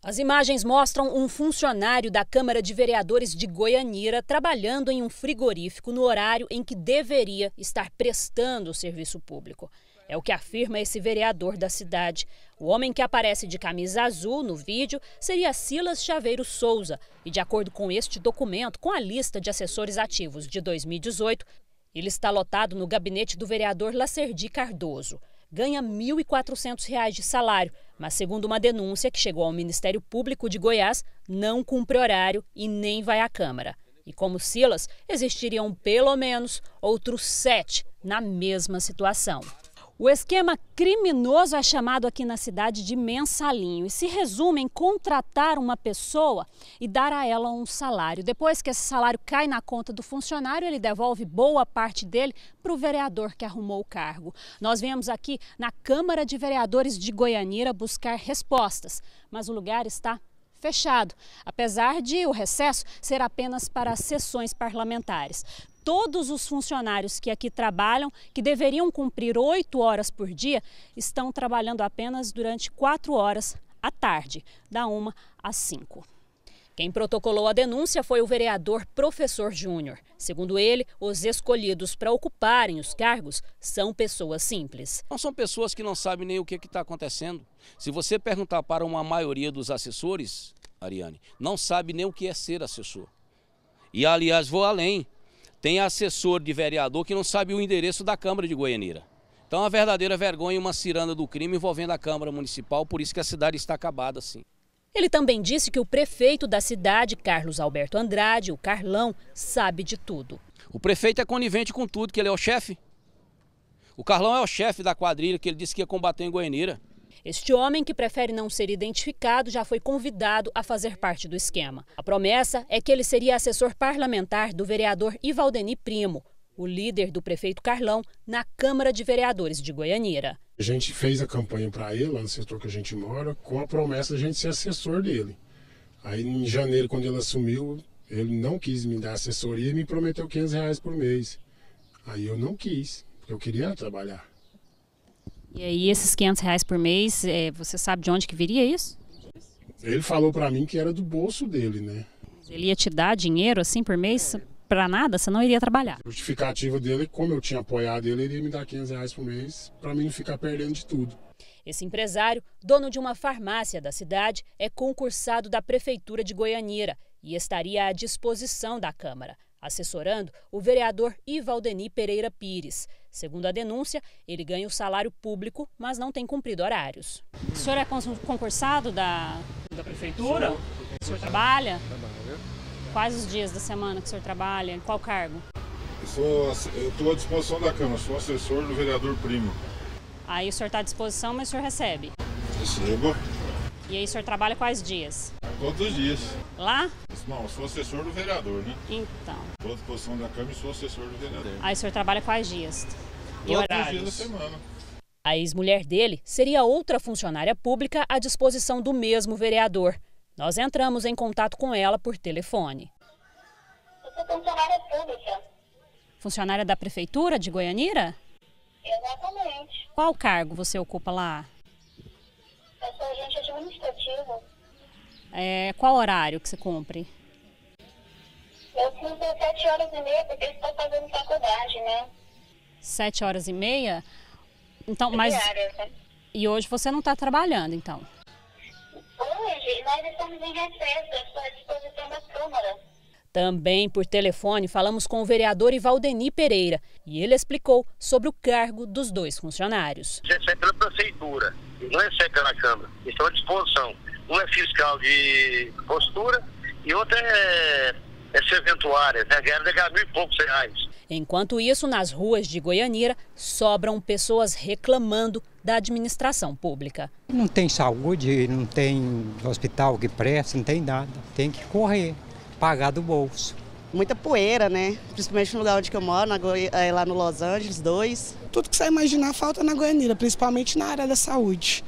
As imagens mostram um funcionário da Câmara de Vereadores de Goianira trabalhando em um frigorífico no horário em que deveria estar prestando o serviço público. É o que afirma esse vereador da cidade. O homem que aparece de camisa azul no vídeo seria Silas Chaveiro Souza. E, de acordo com este documento, com a lista de assessores ativos de 2018, ele está lotado no gabinete do vereador Lacerdi Cardoso ganha R$ 1.400 de salário, mas, segundo uma denúncia que chegou ao Ministério Público de Goiás, não cumpre horário e nem vai à Câmara. E como Silas, existiriam pelo menos outros sete na mesma situação. O esquema criminoso é chamado aqui na cidade de mensalinho e se resume em contratar uma pessoa e dar a ela um salário. Depois que esse salário cai na conta do funcionário, ele devolve boa parte dele para o vereador que arrumou o cargo. Nós viemos aqui na Câmara de Vereadores de Goianira buscar respostas, mas o lugar está fechado, apesar de o recesso ser apenas para sessões parlamentares. Todos os funcionários que aqui trabalham, que deveriam cumprir oito horas por dia, estão trabalhando apenas durante quatro horas à tarde, da uma às cinco. Quem protocolou a denúncia foi o vereador Professor Júnior. Segundo ele, os escolhidos para ocuparem os cargos são pessoas simples. Não são pessoas que não sabem nem o que é está acontecendo. Se você perguntar para uma maioria dos assessores, Ariane, não sabe nem o que é ser assessor. E, aliás, vou além. Tem assessor de vereador que não sabe o endereço da Câmara de Goianira. Então, é verdadeira vergonha e uma ciranda do crime envolvendo a Câmara Municipal, por isso que a cidade está acabada assim. Ele também disse que o prefeito da cidade, Carlos Alberto Andrade, o Carlão, sabe de tudo. O prefeito é conivente com tudo, que ele é o chefe. O Carlão é o chefe da quadrilha que ele disse que ia combater em Goiânia. Este homem, que prefere não ser identificado, já foi convidado a fazer parte do esquema. A promessa é que ele seria assessor parlamentar do vereador Ivaldeni Primo, o líder do prefeito Carlão, na Câmara de Vereadores de Goianira. A gente fez a campanha para ele, lá no setor que a gente mora, com a promessa de a gente ser assessor dele. Aí em janeiro, quando ele assumiu, ele não quis me dar assessoria e me prometeu 500 reais por mês. Aí eu não quis, porque eu queria trabalhar. E aí esses 500 reais por mês, é, você sabe de onde que viria isso? Ele falou para mim que era do bolso dele, né? Ele ia te dar dinheiro assim por mês? É para nada, você não iria trabalhar. A justificativa dele, como eu tinha apoiado ele, ele iria me dar 500 reais por mês para mim não ficar perdendo de tudo. Esse empresário, dono de uma farmácia da cidade, é concursado da Prefeitura de Goianira e estaria à disposição da Câmara, assessorando o vereador Ivaldeni Pereira Pires. Segundo a denúncia, ele ganha o salário público, mas não tem cumprido horários O senhor é concursado da, da Prefeitura? O senhor trabalha? Trabalha. Quais os dias da semana que o senhor trabalha? Qual cargo? Eu estou à disposição da Câmara, sou assessor do vereador Primo. Aí o senhor está à disposição, mas o senhor recebe? Recebo. E aí o senhor trabalha quais dias? Todos os dias. Lá? Não, sou assessor do vereador, né? Então. Estou à disposição da Câmara e sou assessor do vereador. Aí o senhor trabalha quais dias? E Todos os dias da semana. A ex-mulher dele seria outra funcionária pública à disposição do mesmo vereador. Nós entramos em contato com ela por telefone. Eu sou funcionária pública. Funcionária da Prefeitura de Goianira? Exatamente. Qual cargo você ocupa lá? Eu sou agente administrativo. É, qual horário que você cumpre? Eu cumpro sete horas e meia porque estou fazendo faculdade, né? Sete horas e meia? Então, é mas... Né? E hoje você não está trabalhando, então? Nós estamos em recesso, à disposição das câmaras. Também por telefone falamos com o vereador Ivaldeni Pereira e ele explicou sobre o cargo dos dois funcionários. Recebe pela prefeitura, não recebe é pela Câmara. Estão à disposição. Um é fiscal de postura e outro é, é serventuária, né? ganha mil e poucos reais. Enquanto isso, nas ruas de Goianira, sobram pessoas reclamando da administração pública. Não tem saúde, não tem hospital que preste, não tem nada. Tem que correr, pagar do bolso. Muita poeira, né? Principalmente no lugar onde eu moro, Goi... Eh, lá no Los Angeles, dois. Tudo que você imaginar falta na Goianira, principalmente na área da saúde.